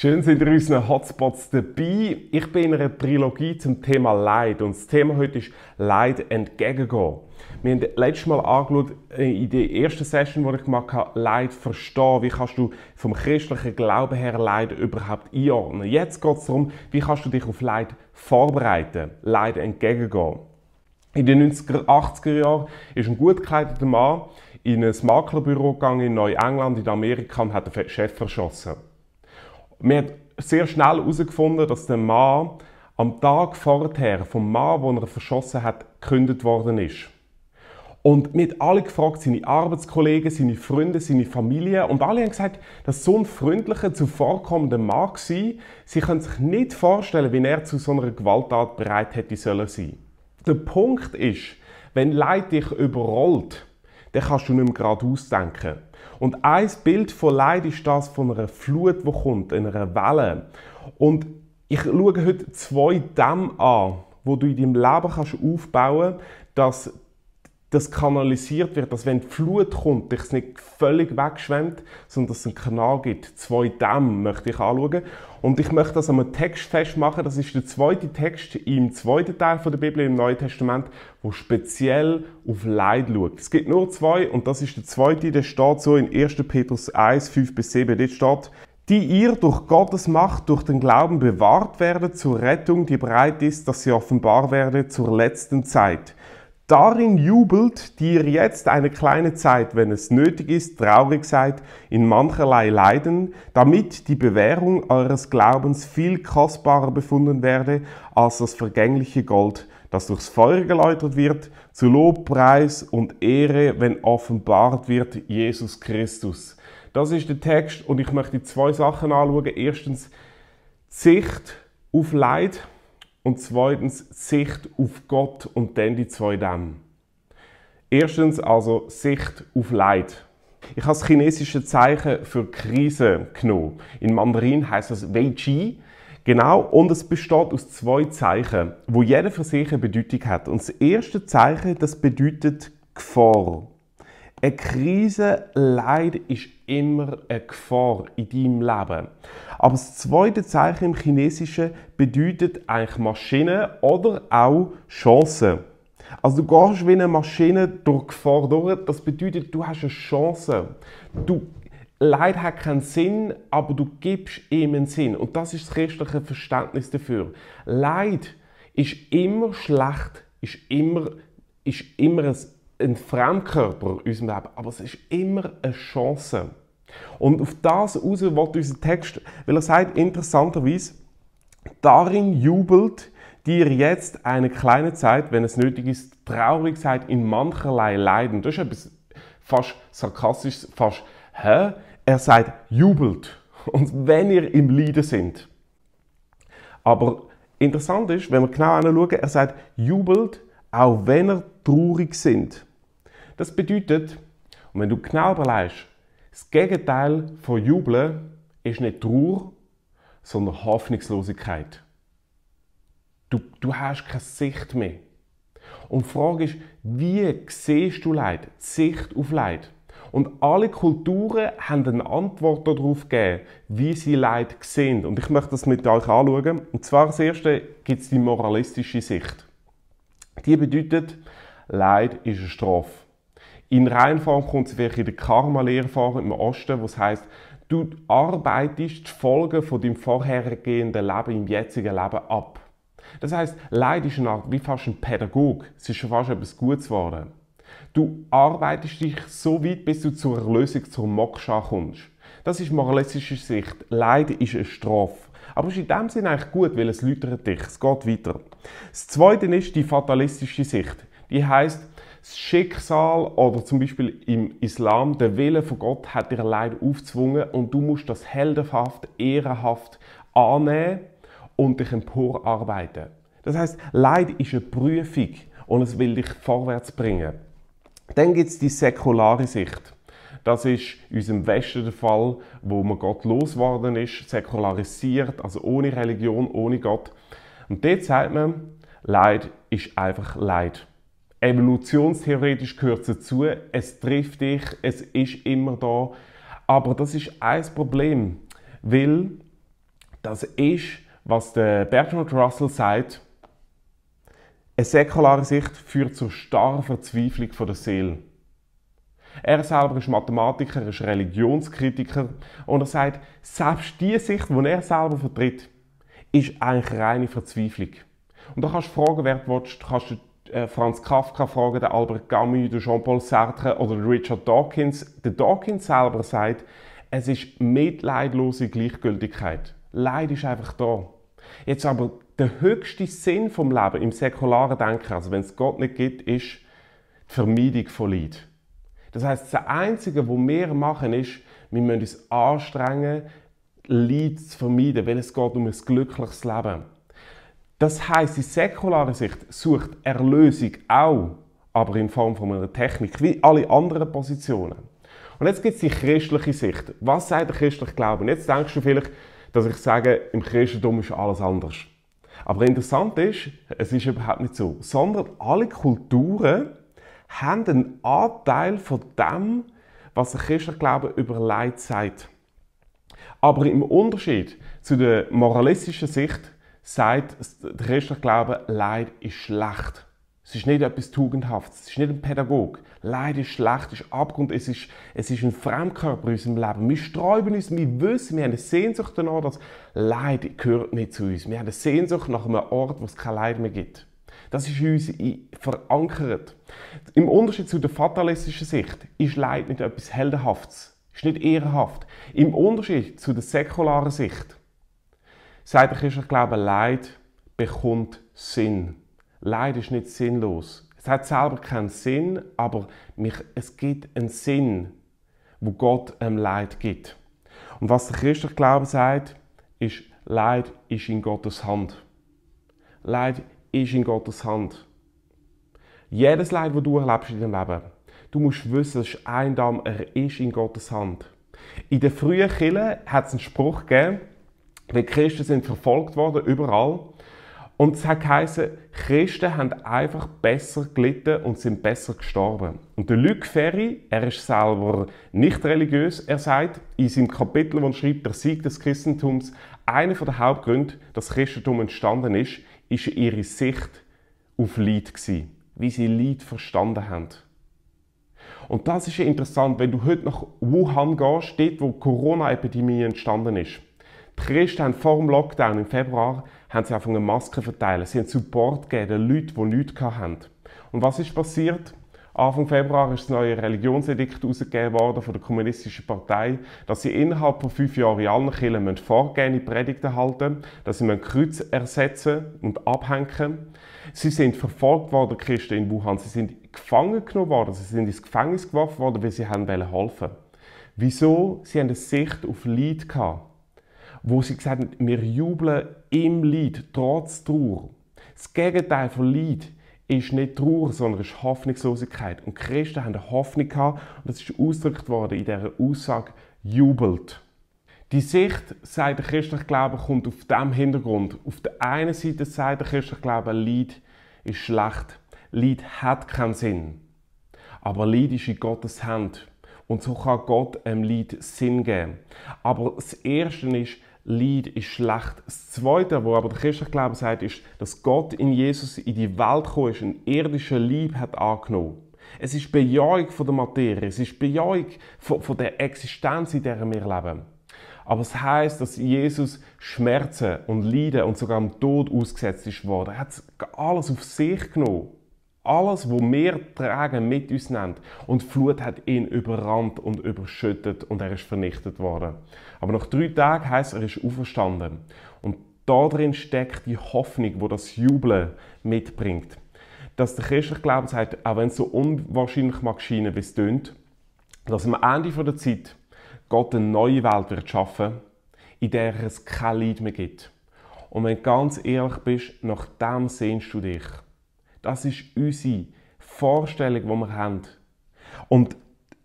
Schön sind ihr unseren Hotspots dabei. Ich bin in einer Trilogie zum Thema Leid und das Thema heute ist Leid entgegengehen. Wir haben letztes Mal angeschaut, äh, in der ersten Session, die ich gemacht habe, Leid verstehen. Wie kannst du vom christlichen Glauben her Leid überhaupt einordnen? Jetzt geht es darum, wie kannst du dich auf Leid vorbereiten, Leid entgegengehen. In den 90er, 80er Jahren ist ein gut gekleideter Mann in ein Maklerbüro gegangen in Neuengland, in Amerika und hat den Chef verschossen. Man hat sehr schnell herausgefunden, dass der Mann am Tag vorher vom Mann, den er verschossen hat, gekündigt worden ist. Und wir haben alle gefragt, seine Arbeitskollegen, seine Freunde, seine Familie. Und alle haben gesagt, dass so ein freundlicher, zuvorkommender Mann war. Sie können sich nicht vorstellen, wie er zu so einer Gewalttat bereit hätte sollen sein. Der Punkt ist, wenn Leid dich überrollt, dann kannst du nicht mehr gerade ausdenken. Und ein Bild von Leid ist das von einer Flut, die kommt, einer Welle. Und ich schaue heute zwei Dämme an, wo du in deinem Leben kannst aufbauen kannst, dass das kanalisiert wird, dass wenn die Flut kommt, dich es nicht völlig wegschwemmt, sondern dass es einen Kanal gibt. Zwei Dämme möchte ich anschauen. Und ich möchte das also an einem Text festmachen. Das ist der zweite Text im zweiten Teil der Bibel, im Neuen Testament, wo speziell auf Leid schaut. Es gibt nur zwei und das ist der zweite, der steht so in 1. Petrus 1, 5 bis 7. Dort steht, die ihr durch Gottes Macht, durch den Glauben bewahrt werdet zur Rettung, die bereit ist, dass sie offenbar werde zur letzten Zeit. Darin jubelt, die ihr jetzt eine kleine Zeit, wenn es nötig ist, traurig seid, in mancherlei Leiden, damit die Bewährung eures Glaubens viel kostbarer befunden werde als das vergängliche Gold, das durchs Feuer geläutert wird, zu Lob, Preis und Ehre, wenn offenbart wird Jesus Christus. Das ist der Text und ich möchte zwei Sachen anschauen. Erstens Sicht auf Leid und zweitens Sicht auf Gott und dann die zwei Dämme. Erstens also Sicht auf Leid. Ich habe das chinesische Zeichen für Krise genommen. In Mandarin heißt das Weiji. Genau, und es besteht aus zwei Zeichen, wo jeder für sich eine Bedeutung hat. Und das erste Zeichen, das bedeutet Gefahr. Eine Krise, Leid ist immer eine Gefahr in deinem Leben. Aber das zweite Zeichen im Chinesischen bedeutet eigentlich Maschine oder auch Chance. Also du gehst wie eine Maschine durch Gefahr durch. Das bedeutet, du hast eine Chance. Du Leid hat keinen Sinn, aber du gibst ihm einen Sinn. Und das ist das christliche Verständnis dafür. Leid ist immer schlecht, ist immer, ist immer ein ein Fremdkörper in unserem Leben, aber es ist immer eine Chance. Und auf das raus will unser Text, weil er sagt interessanterweise, darin jubelt dir jetzt eine kleine Zeit, wenn es nötig ist, traurig seid in mancherlei Leiden. Das ist etwas fast sarkastisch, fast, hä? Er sagt, jubelt. Und wenn ihr im Leiden sind. Aber interessant ist, wenn wir genau anschauen, er sagt, jubelt, auch wenn ihr traurig sind. Das bedeutet, und wenn du genau überlegst, das Gegenteil von Jubeln ist nicht Trauer, sondern Hoffnungslosigkeit. Du, du hast keine Sicht mehr. Und die Frage ist, wie siehst du Leid, die Sicht auf Leid? Und alle Kulturen haben eine Antwort darauf gegeben, wie sie Leid sehen. Und ich möchte das mit euch anschauen. Und zwar als erstes gibt es die moralistische Sicht. Die bedeutet, Leid ist eine Strafe. In Reinform kommt es vielleicht in der Karma-Lehre vor im Osten, was heißt, du arbeitest die Folgen von deinem vorhergehenden Leben im jetzigen Leben ab. Das heißt, Leid ist eine Art, wie fast ein Pädagog. Es ist schon fast etwas Gutes geworden. Du arbeitest dich so weit, bis du zur Erlösung, zur Moksha kommst. Das ist moralistische Sicht. Leid ist eine Strafe. Aber es ist in dem Sinne eigentlich gut, weil es läutert dich. Es geht weiter. Das zweite ist die fatalistische Sicht. Die heißt, das Schicksal oder zum Beispiel im Islam der Wille von Gott hat dir Leid aufzwungen und du musst das heldenhaft, ehrenhaft annehmen und dich emporarbeiten. Das heißt, Leid ist eine Prüfung und es will dich vorwärts bringen. Dann gibt es die säkulare Sicht. Das ist in unserem Westen der Fall, wo man Gott losgeworden ist, säkularisiert, also ohne Religion, ohne Gott. Und dort sagt man, Leid ist einfach Leid evolutionstheoretisch gehört dazu, es trifft dich, es ist immer da. Aber das ist ein Problem, weil das ist, was der Bertrand Russell sagt, eine säkulare Sicht führt zur starren Verzweiflung der Seele. Er selber ist Mathematiker, ist Religionskritiker und er sagt, selbst die Sicht, die er selber vertritt, ist eigentlich reine Verzweiflung. Und da kannst du fragen, wer du willst, kannst du äh, Franz Kafka fragen, der Albert Camus, der Jean-Paul Sartre oder Richard Dawkins. Der Dawkins selber sagt, es ist mitleidlose Gleichgültigkeit. Leid ist einfach da. Jetzt aber der höchste Sinn vom Leben im säkularen Denken, also wenn es Gott nicht gibt, ist die Vermeidung von Leid. Das heißt, das Einzige, was wir machen, ist, wir müssen uns anstrengen, Leid zu vermeiden, weil es geht um ein glückliches Leben. Das heißt, die säkulare Sicht sucht Erlösung auch, aber in Form von einer Technik, wie alle anderen Positionen. Und jetzt gibt es die christliche Sicht. Was sagt der christliche Glaube? Und jetzt denkst du vielleicht, dass ich sage, im Christentum ist alles anders. Aber interessant ist, es ist überhaupt nicht so. Sondern alle Kulturen haben einen Anteil von dem, was der christliche Glaube über Leid sagt. Aber im Unterschied zu der moralistischen Sicht sagt der christliche Glaube, Leid ist schlecht. Es ist nicht etwas Tugendhaftes, es ist nicht ein Pädagog. Leid ist schlecht, es ist Abgrund, es ist, es ist ein Fremdkörper in unserem Leben. Wir sträuben uns, wir wissen, wir haben eine Sehnsucht danach, dass Leid gehört nicht zu uns. Wir haben eine Sehnsucht nach einem Ort, wo es kein Leid mehr gibt. Das ist in uns verankert. Im Unterschied zu der fatalistischen Sicht ist Leid nicht etwas Heldenhaftes, ist nicht ehrenhaft. Im Unterschied zu der säkularen Sicht sagt der christliche Glaube, Leid bekommt Sinn. Leid ist nicht sinnlos. Es hat selber keinen Sinn, aber es gibt einen Sinn, wo Gott einem Leid gibt. Und was der christliche Glaube sagt, ist, Leid ist in Gottes Hand. Leid ist in Gottes Hand. Jedes Leid, das du erlebst in deinem Leben, du musst wissen, es ist ein Damm, er ist in Gottes Hand. In der frühen Kirche hat es einen Spruch gegeben, weil Christen sind verfolgt worden, überall. Und es hat geheißen, Christen haben einfach besser gelitten und sind besser gestorben. Und der Luc Ferry, er ist selber nicht religiös, er sagt in seinem Kapitel, wo er schreibt, der Sieg des Christentums, einer der Hauptgründe, dass Christentum entstanden ist, ist ihre Sicht auf Leid gewesen, wie sie Leid verstanden haben. Und das ist interessant, wenn du heute nach Wuhan gehst, dort wo die Corona-Epidemie entstanden ist Christen haben vor dem Lockdown im Februar haben sie angefangen, Masken zu verteilen. Sie haben Support gegeben den Leuten, die nichts hatten. Und was ist passiert? Anfang Februar ist das neue Religionsedikt ausgegeben worden von der Kommunistischen Partei, dass sie innerhalb von fünf Jahren in allen Kirchen vorgehende Predigten halten dass sie Kreuz ersetzen und abhängen Sie sind verfolgt worden, Christen in Wuhan. Sie sind gefangen genommen worden, sie sind ins Gefängnis geworfen worden, weil sie haben helfen wollten. Wieso? Sie haben eine Sicht auf Leid gehabt wo sie gesagt haben, wir jubeln im Lied, trotz Trauer. Das Gegenteil von Lied ist nicht Trauer, sondern ist Hoffnungslosigkeit. Und Christen haben eine Hoffnung gehabt und das ist ausgedrückt worden in dieser Aussage, jubelt. Die Sicht, sagt der christliche Glaube, kommt auf diesem Hintergrund. Auf der einen Seite sagt der christliche Glaube, Leid ist schlecht. Leid hat keinen Sinn. Aber Leid ist in Gottes Hand. Und so kann Gott einem Leid Sinn geben. Aber das Erste ist, Leid ist schlecht. Das Zweite, wo aber der christliche Glaube sagt, ist, dass Gott in Jesus in die Welt gekommen ist, einen irdischen Leib hat angenommen. Es ist Bejahung von der Materie, es ist Bejahung von, von der Existenz, in der wir leben. Aber es heißt, dass Jesus Schmerzen und Leiden und sogar dem Tod ausgesetzt ist worden. Er hat alles auf sich genommen alles, was wir tragen, mit uns nimmt. Und die Flut hat ihn überrannt und überschüttet und er ist vernichtet worden. Aber nach drei Tagen heißt er ist auferstanden. Und da drin steckt die Hoffnung, wo das Jubeln mitbringt. Dass der christliche Glaube sagt, auch wenn es so unwahrscheinlich mag scheinen, wie es tönt, dass am Ende der Zeit Gott eine neue Welt wird schaffen, in der es kein Leid mehr gibt. Und wenn du ganz ehrlich bist, nach dem sehnst du dich. Das ist unsere Vorstellung, die wir haben. Und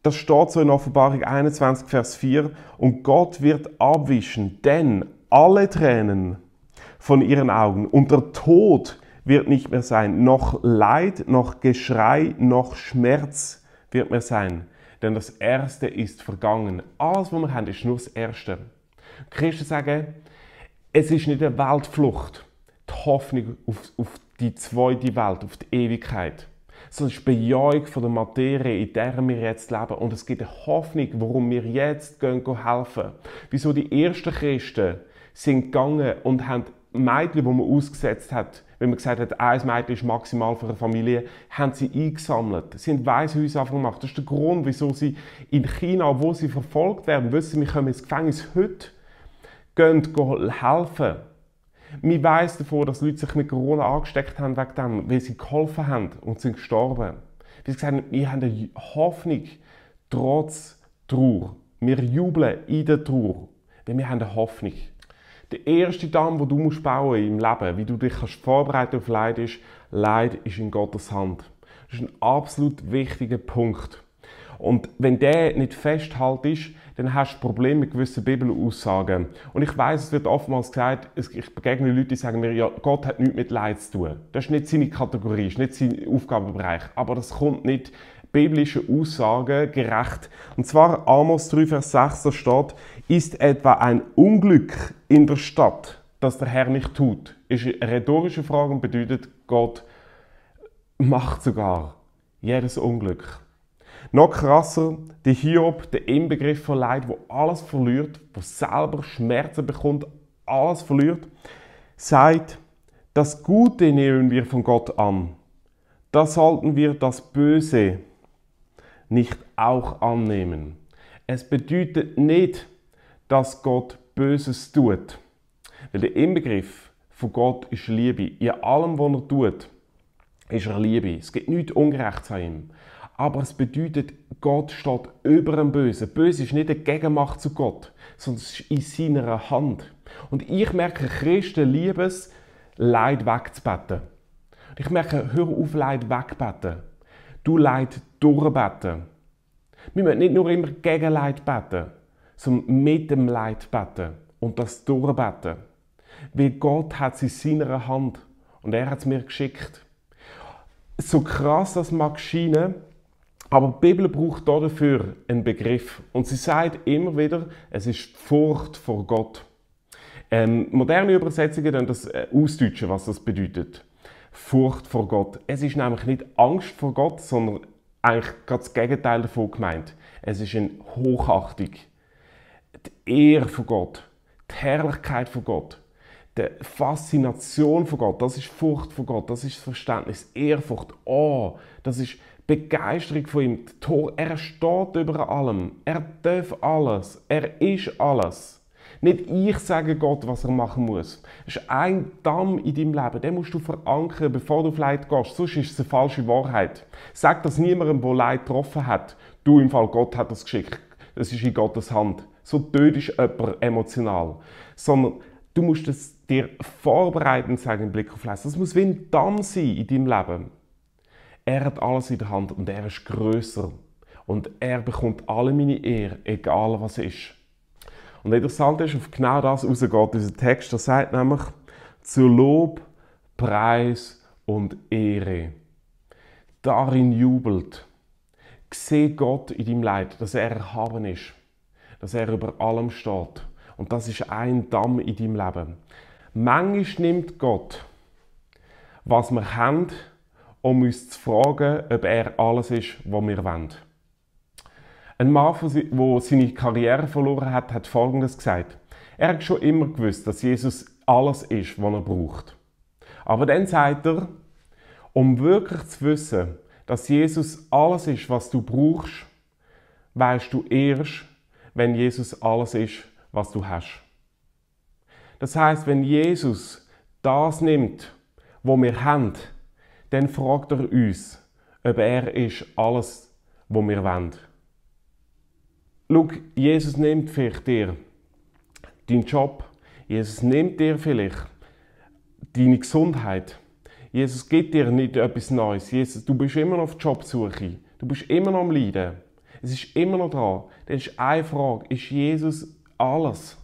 das steht so in Offenbarung 21, Vers 4. Und Gott wird abwischen, denn alle Tränen von ihren Augen und der Tod wird nicht mehr sein, noch Leid, noch Geschrei, noch Schmerz wird mehr sein. Denn das Erste ist vergangen. Alles, was wir haben, ist nur das Erste. Christen sagen, es ist nicht eine Weltflucht die Hoffnung auf, auf die zweite Welt, auf die Ewigkeit. Sondern es ist Bejahung von der Materie, in der wir jetzt leben. Und es gibt eine Hoffnung, warum wir jetzt gehen, gehen helfen. Wieso die ersten Christen sind gegangen und haben Mädchen, die man ausgesetzt hat, wenn man gesagt hat, ein Mädchen ist maximal für eine Familie, haben sie eingesammelt. Sie haben Weishäuser gemacht. Das ist der Grund, wieso sie in China, wo sie verfolgt werden, wissen, wir kommen ins Gefängnis heute, gehen helfen man weiss davon, dass Leute sich mit Corona angesteckt haben wegen dem, weil sie geholfen haben und sind gestorben. Wie gesagt, wir haben eine Hoffnung trotz Trauer. Wir jubeln in der Trauer, weil wir haben eine Hoffnung. Der erste Damm, den du musst bauen im Leben, wie du dich kannst vorbereiten auf Leid ist, Leid ist in Gottes Hand. Das ist ein absolut wichtiger Punkt. Und wenn der nicht festhaltest, dann hast du Probleme mit gewissen Bibelaussagen. Und ich weiß, es wird oftmals gesagt, ich begegne Leute, die sagen mir, ja, Gott hat nichts mit Leid zu tun. Das ist nicht seine Kategorie, das ist nicht sein Aufgabenbereich. Aber das kommt nicht biblischen Aussagen gerecht. Und zwar Amos 3, Vers 6, da steht, ist etwa ein Unglück in der Stadt, das der Herr nicht tut? Ist eine rhetorische Frage und bedeutet, Gott macht sogar jedes Unglück. Noch krasser, der Hiob, der Inbegriff von Leid, wo alles verliert, wo selber Schmerzen bekommt, alles verliert, sagt, das Gute nehmen wir von Gott an. Da sollten wir das Böse nicht auch annehmen. Es bedeutet nicht, dass Gott Böses tut. Weil der Inbegriff von Gott ist Liebe. In allem, was er tut, ist er Liebe. Es gibt nichts Ungerechtes an ihm aber es bedeutet, Gott steht über dem Bösen. Böse ist nicht eine Gegenmacht zu Gott, sondern es ist in seiner Hand. Und ich merke, Christen lieben es, Leid wegzubeten. ich merke, hör auf, Leid wegbeten. Du Leid durchbeten. Wir müssen nicht nur immer gegen Leid beten, sondern mit dem Leid beten und das durchbeten. Weil Gott hat es in seiner Hand und er hat es mir geschickt so krass das mag scheinen, aber die Bibel braucht dafür einen Begriff. Und sie sagt immer wieder, es ist die Furcht vor Gott. Ähm, moderne Übersetzungen dann das äh, ausdeutschen, was das bedeutet. Furcht vor Gott. Es ist nämlich nicht Angst vor Gott, sondern eigentlich gerade das Gegenteil davon gemeint. Es ist eine Hochachtung. Die Ehre von Gott. Die Herrlichkeit von Gott. Die Faszination von Gott. Das ist Furcht vor Gott. Das ist das Verständnis. Ehrfurcht. Oh, das ist Begeisterung von ihm. Tor, Er steht über allem. Er darf alles. Er ist alles. Nicht ich sage Gott, was er machen muss. Es ist ein Damm in deinem Leben. Den musst du verankern, bevor du vielleicht gehst. Sonst ist es eine falsche Wahrheit. Sag das niemandem, der Leid getroffen hat. Du im Fall Gott hat das geschickt. Das ist in Gottes Hand. So tötest jemand emotional. Sondern du musst es dir vorbereiten, sagen, im Blick auf Fleiß. Das muss wie ein Damm sein in deinem Leben. Er hat alles in der Hand und er ist größer und er bekommt alle meine Ehre, egal was ist. Und interessant ist, auf genau das rausgeht dieser Text. der sagt nämlich, zu Lob, Preis und Ehre. Darin jubelt. Seh Gott in deinem Leid, dass er erhaben ist, dass er über allem steht. Und das ist ein Damm in deinem Leben. Manchmal nimmt Gott, was wir haben, um uns zu fragen, ob er alles ist, was wir wollen. Ein Mann, der seine Karriere verloren hat, hat Folgendes gesagt. Er hat schon immer gewusst, dass Jesus alles ist, was er braucht. Aber dann sagt er, um wirklich zu wissen, dass Jesus alles ist, was du brauchst, weißt du erst, wenn Jesus alles ist, was du hast. Das heißt, wenn Jesus das nimmt, wo wir haben, dann fragt er uns, ob er ist alles, was wir wollen. Schau, Jesus nimmt vielleicht dir deinen Job, Jesus nimmt dir vielleicht deine Gesundheit. Jesus gibt dir nicht etwas Neues. Jesus, du bist immer noch auf Jobsuche. Du bist immer noch am Leiden. Es ist immer noch dran. Dann ist eine Frage, ist Jesus alles,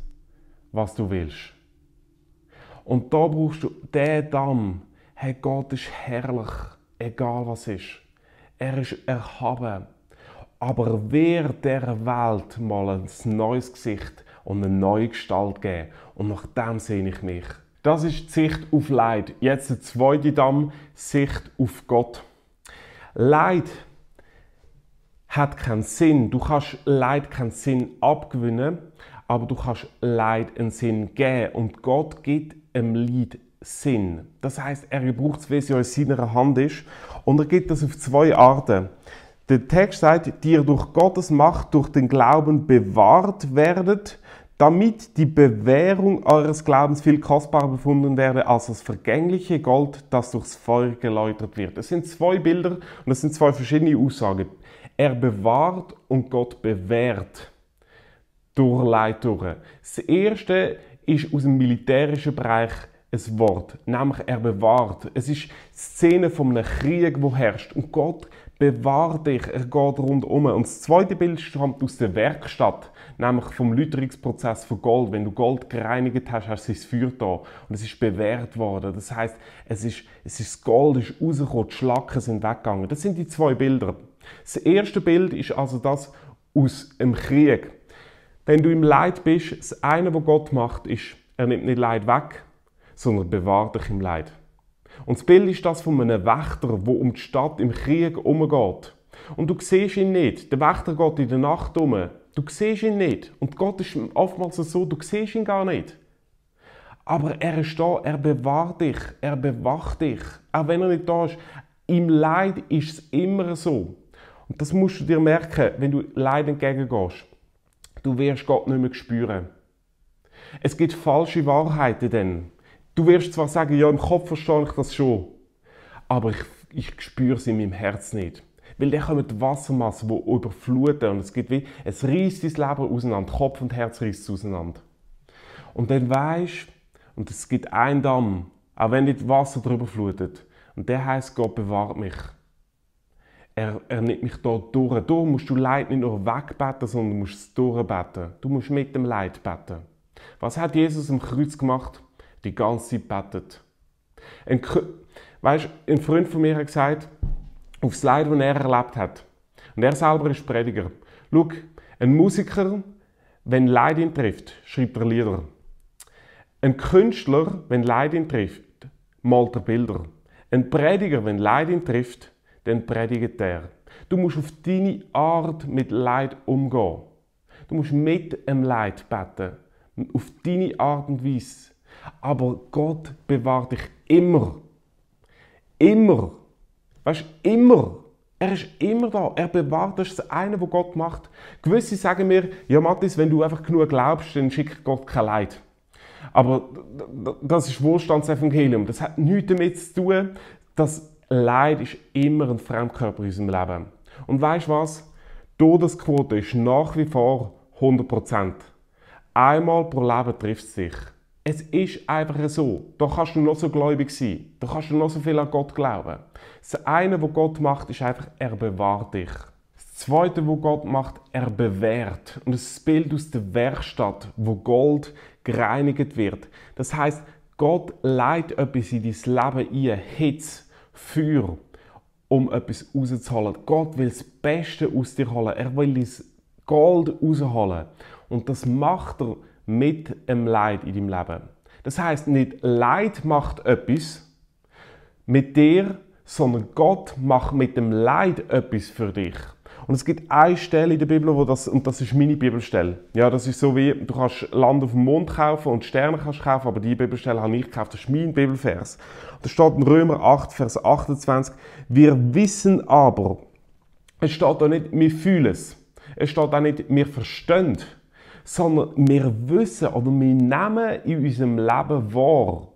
was du willst? Und da brauchst du den Damm, hey, Gott ist herrlich, egal was ist. Er ist erhaben. Aber wer der Welt mal ein neues Gesicht und eine neue Gestalt geben. Und nach dem sehne ich mich. Das ist die Sicht auf Leid. Jetzt der zweite Damm, Sicht auf Gott. Leid hat keinen Sinn. Du kannst Leid keinen Sinn abgewinnen, aber du kannst Leid einen Sinn geben. Und Gott gibt einem Leid Sinn. Das heißt, er gebraucht Gebrauchswesen in seiner Hand ist. Und er geht das auf zwei Arten. Der Text sagt, die ihr durch Gottes Macht, durch den Glauben bewahrt werdet, damit die Bewährung eures Glaubens viel kostbarer befunden werde als das vergängliche Gold, das durchs Feuer geläutert wird. Es sind zwei Bilder und es sind zwei verschiedene Aussagen. Er bewahrt und Gott bewährt durch Leitungen. Das erste ist aus dem militärischen Bereich ein Wort, nämlich er bewahrt. Es ist die Szene von einem Krieg, wo herrscht und Gott bewahrt dich, er geht rundum. Und das zweite Bild stammt aus der Werkstatt, nämlich vom Lüterungsprozess von Gold. Wenn du Gold gereinigt hast, hast du es Feuer da und es ist bewährt worden. Das heißt, es ist, es ist das Gold ist rausgekommen, die Schlacken sind weggegangen. Das sind die zwei Bilder. Das erste Bild ist also das aus dem Krieg. Wenn du im Leid bist, das eine, was Gott macht, ist, er nimmt nicht Leid weg, sondern bewahr dich im Leid. Und das Bild ist das von einem Wächter, wo um die Stadt im Krieg umgeht. Und du siehst ihn nicht. Der Wächter geht in der Nacht um. Du siehst ihn nicht. Und Gott ist oftmals so, du siehst ihn gar nicht. Aber er ist da, er bewahrt dich, er bewacht dich. Auch wenn er nicht da ist, im Leid ist es immer so. Und das musst du dir merken, wenn du Leid entgegengehst. Du wirst Gott nicht mehr spüren. Es gibt falsche Wahrheiten denn. Du wirst zwar sagen, ja, im Kopf verstehe ich das schon, aber ich, ich spüre es in meinem Herz nicht. Weil dann kommen die Wassermassen, die überfluten und es gibt wie, es reißt dein Leben auseinander, Kopf und Herz reißt es auseinander. Und dann weißt und es gibt einen Damm, auch wenn nicht Wasser drüber flutet, und der heißt Gott bewahrt mich. Er, er, nimmt mich dort durch. Durch musst du Leid nicht nur wegbeten, sondern du musst es durchbeten. Du musst mit dem Leid beten. Was hat Jesus am Kreuz gemacht? die ganze Zeit betet. Ein, weißt, ein Freund von mir hat gesagt, auf das Leid, das er erlebt hat, und er selber ist Prediger. Schau, ein Musiker, wenn Leid ihn trifft, schreibt er Lieder. Ein Künstler, wenn Leid ihn trifft, malt er Bilder. Ein Prediger, wenn Leid ihn trifft, dann predigt er. Du musst auf deine Art mit Leid umgehen. Du musst mit dem Leid beten. Auf deine Art und Weise. Aber Gott bewahrt dich immer. Immer. Weißt du, immer. Er ist immer da. Er bewahrt. Das ist das eine, was Gott macht. Gewisse sagen mir, ja, Matthias, wenn du einfach genug glaubst, dann schickt Gott kein Leid. Aber das ist Wohlstandsevangelium. Das hat nichts damit zu tun, Das Leid ist immer ein Fremdkörper in unserem Leben. Und weißt du was? Die Todesquote ist nach wie vor 100%. Einmal pro Leben trifft es sich. Es ist einfach so. Da kannst du noch so gläubig sein. Da kannst du noch so viel an Gott glauben. Das eine, was Gott macht, ist einfach, er bewahrt dich. Das zweite, was Gott macht, er bewährt. Und das Bild aus der Werkstatt, wo Gold gereinigt wird. Das heißt, Gott leitet etwas in dein Leben ein, Hitze, Feuer, um etwas rauszuholen. Gott will das Beste aus dir holen. Er will dein Gold rausholen. Und das macht er mit einem Leid in deinem Leben. Das heißt nicht Leid macht etwas mit dir, sondern Gott macht mit dem Leid etwas für dich. Und es gibt eine Stelle in der Bibel, wo das, und das ist meine Bibelstelle. Ja, das ist so wie, du kannst Land auf dem Mond kaufen und Sterne kannst kaufen, aber die Bibelstelle habe ich gekauft, das ist mein Bibelvers. Da steht in Römer 8, Vers 28, wir wissen aber, es steht da nicht, wir fühlen es. Es steht auch nicht, wir verstehen sondern wir wissen oder wir nehmen in unserem Leben wahr,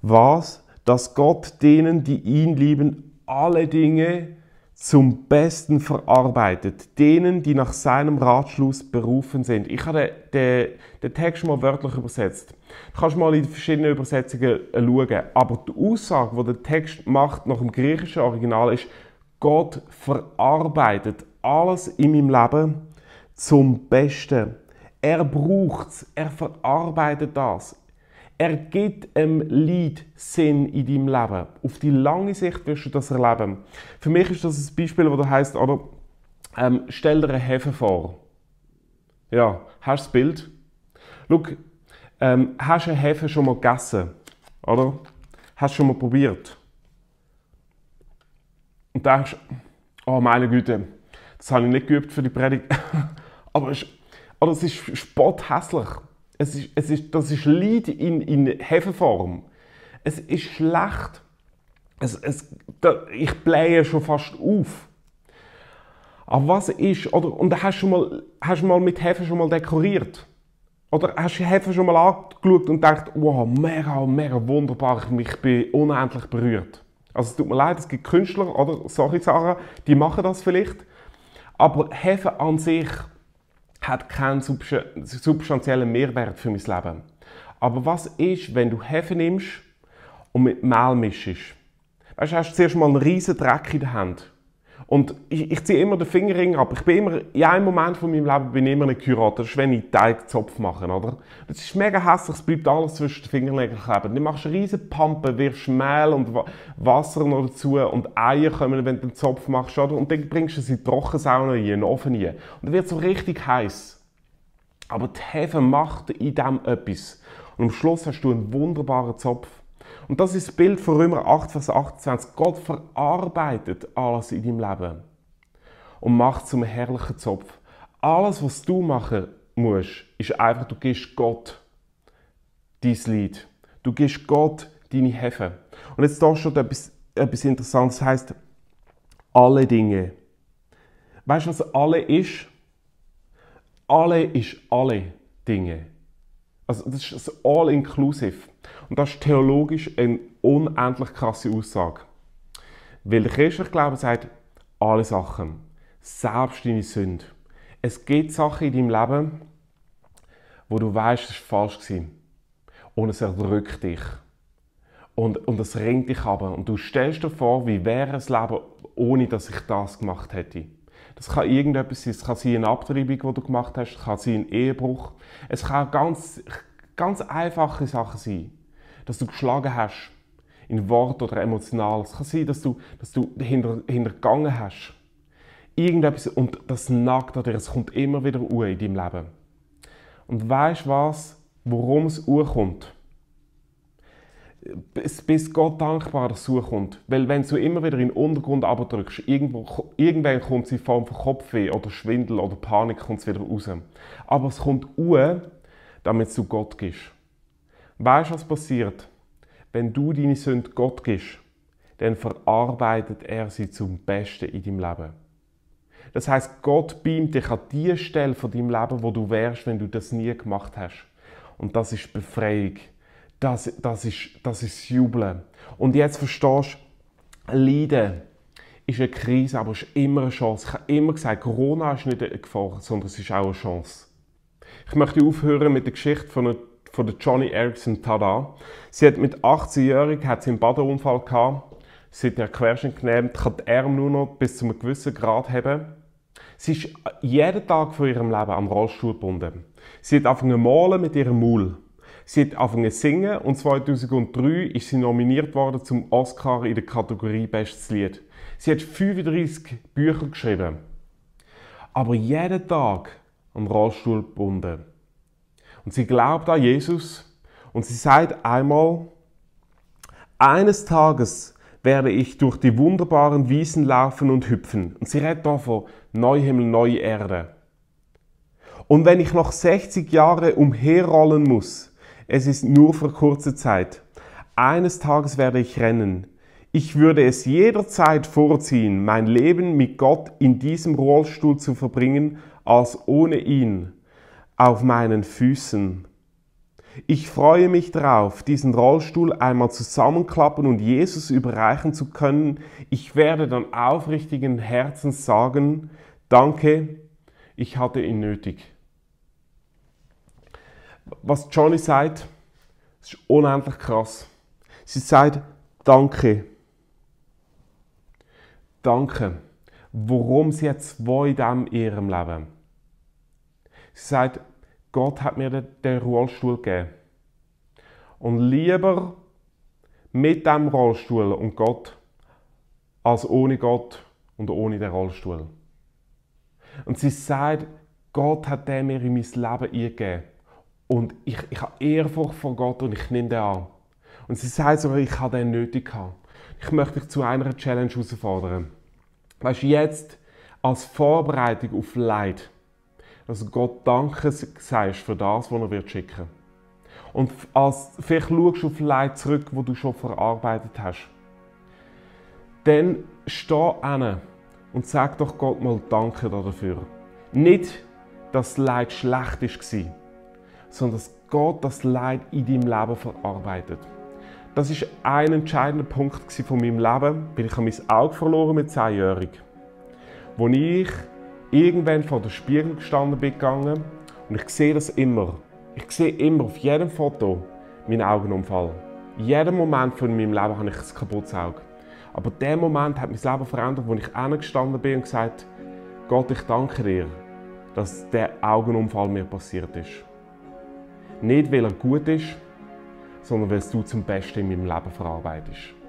was, dass Gott denen, die ihn lieben, alle Dinge zum Besten verarbeitet. Denen, die nach seinem Ratschluss berufen sind. Ich habe den, den, den Text mal wörtlich übersetzt. Du kannst mal in verschiedenen Übersetzungen schauen. Aber die Aussage, die der Text macht nach dem griechischen Original ist, Gott verarbeitet alles in meinem Leben zum Besten. Er braucht es, er verarbeitet das. Er gibt einem Leid Sinn in deinem Leben. Auf die lange Sicht wirst du das erleben. Für mich ist das ein Beispiel, wo du heißt, oder ähm, stell dir eine Hefe vor. Ja, hast du das Bild? Schau, ähm, hast du eine Hefe schon mal gegessen? Oder? Hast du schon mal probiert? Und denkst, oh meine Güte, das habe ich nicht geübt für die Predigt. Aber es ist oder es ist spotthässlich. Es ist, es ist, das ist Leid in, in Hefeform. Es ist schlecht. Es, es, da, ich blähe schon fast auf. Aber was ist, oder, und hast du mal, hast du mal mit Hefe schon mal dekoriert? Oder hast du Hefe schon mal angeschaut und gedacht, wow, mega, mega wunderbar, ich bin unendlich berührt. Also es tut mir leid, es gibt Künstler, oder, sorry Sarah, die machen das vielleicht. Aber Hefe an sich hat keinen substanziellen Mehrwert für mein Leben. Aber was ist, wenn du Hefe nimmst und mit Mehl mischst? Weißt du, hast du zuerst mal einen riesen Dreck in der Hand. Und ich, ich ziehe immer den Fingerring ab. Ich bin immer, in einem Moment von meinem Leben bin ich immer eine Kurator. Das ist, wenn ich Teigzopf mache, oder? Das ist mega hässlich, es bleibt alles zwischen den Fingernägeln kleben. Du machst eine riesen Pampe, wirfst Mehl und Wasser noch dazu und Eier kommen, wenn du den Zopf machst, oder? Und dann bringst du es in die Trockensauna, in den Ofen rein. Und dann wird es so richtig heiß. Aber die Hefe macht in dem etwas. Und am Schluss hast du einen wunderbaren Zopf. Und das ist das Bild von Römer 8, Vers 28. Gott verarbeitet alles in deinem Leben und macht zum herrlichen Zopf. Alles, was du machen musst, ist einfach, du gibst Gott dein Lied. Du gibst Gott deine Hefe. Und jetzt da steht etwas, etwas Interessantes, das heisst, alle Dinge. Weißt du, was alle ist? Alle ist alle Dinge. Also das ist das All-Inclusive. Und das ist theologisch eine unendlich krasse Aussage. Weil der christliche Glaube sagt, alle Sachen, selbst deine Sünde. Es gibt Sachen in deinem Leben, wo du weißt, es war falsch. Und es erdrückt dich. Und, und es ringt dich ab. Und du stellst dir vor, wie wäre das Leben, ohne dass ich das gemacht hätte. Das kann irgendetwas sein. Es kann sein eine Abtreibung, die du gemacht hast. Es kann sein ein Ehebruch. Es kann ganz, ganz einfache Sachen sein dass du geschlagen hast. In Wort oder emotional. Es kann sein, dass du, dass du hinter, hintergangen hast. Irgendetwas und das nagt an dir. Es kommt immer wieder Uhr in deinem Leben. Und weißt was? Warum es Uhr kommt? bist Gott dankbar, dass es kommt. Weil wenn du immer wieder in den Untergrund abdrückst, irgendwann kommt es in Form von Kopfweh oder Schwindel oder Panik kommt es wieder raus. Aber es kommt Uhr, damit du Gott gibst. Weißt du, was passiert? Wenn du deine Sünde Gott gibst, dann verarbeitet er sie zum Besten in deinem Leben. Das heißt, Gott beamt dich an die Stelle von deinem Leben, wo du wärst, wenn du das nie gemacht hast. Und das ist Befreiung. Das, das, ist, das ist Jubeln. Und jetzt verstehst du, Leiden ist eine Krise, aber es ist immer eine Chance. Ich habe immer gesagt, Corona ist nicht eine Gefahr, sondern es ist auch eine Chance. Ich möchte aufhören mit der Geschichte von einer von der Johnny Erickson Tada. Sie hat mit 18-jährig hat sie einen Badeunfall gehabt. Sie hat einen Querschnitt genommen, kann die Arme nur noch bis zu einem gewissen Grad haben. Sie ist jeden Tag von ihrem Leben am Rollstuhl gebunden. Sie hat angefangen zu malen mit ihrem Maul. Sie hat angefangen zu singen und 2003 ist sie nominiert worden zum Oscar in der Kategorie Bestes Lied. Sie hat 35 Bücher geschrieben. Aber jeden Tag am Rollstuhl gebunden. Und sie glaubt an Jesus und sie sagt einmal, eines Tages werde ich durch die wunderbaren Wiesen laufen und hüpfen. Und sie redet da von Neuhimmel, neue Erde. Und wenn ich noch 60 Jahre umherrollen muss, es ist nur für kurze Zeit, eines Tages werde ich rennen. Ich würde es jederzeit vorziehen, mein Leben mit Gott in diesem Rollstuhl zu verbringen, als ohne ihn auf meinen Füßen. Ich freue mich darauf, diesen Rollstuhl einmal zusammenklappen und Jesus überreichen zu können. Ich werde dann aufrichtigen Herzens sagen, danke, ich hatte ihn nötig. Was Johnny sagt, ist unendlich krass. Sie sagt, danke. Danke. Worum sie jetzt wollen in ihrem Leben. Sie sagt, Gott hat mir den Rollstuhl gegeben. Und lieber mit dem Rollstuhl und Gott als ohne Gott und ohne den Rollstuhl. Und sie sagt, Gott hat den mir in mein Leben eingegeben. Und ich, ich habe Ehrfurcht vor Gott und ich nehme den an. Und sie sagt sogar, ich habe den nötig gehabt. Ich möchte dich zu einer Challenge herausfordern. Weißt du, jetzt als Vorbereitung auf Leid, dass Gott Danke sagst für das, was er wird schicken wird. Und als, vielleicht schaust du auf Leid zurück, wo du schon verarbeitet hast. Dann steh an und sag doch Gott mal Danke dafür. Nicht, dass das Leid schlecht war, sondern dass Gott das Leid in deinem Leben verarbeitet. Das ist ein entscheidender Punkt von meinem Leben, weil ich mein Auge verloren mit 10-Jährig. Als ich irgendwann vor dem Spiegel gestanden bin gegangen und ich sehe das immer. Ich sehe immer auf jedem Foto meinen Augenunfall. In jedem Moment von meinem Leben habe ich ein kaputtes Auge. Aber der Moment hat mein Leben verändert, wo ich gestanden bin und gesagt Gott, ich danke dir, dass der Augenunfall mir passiert ist. Nicht, weil er gut ist, sondern weil du zum Besten in meinem Leben verarbeitest.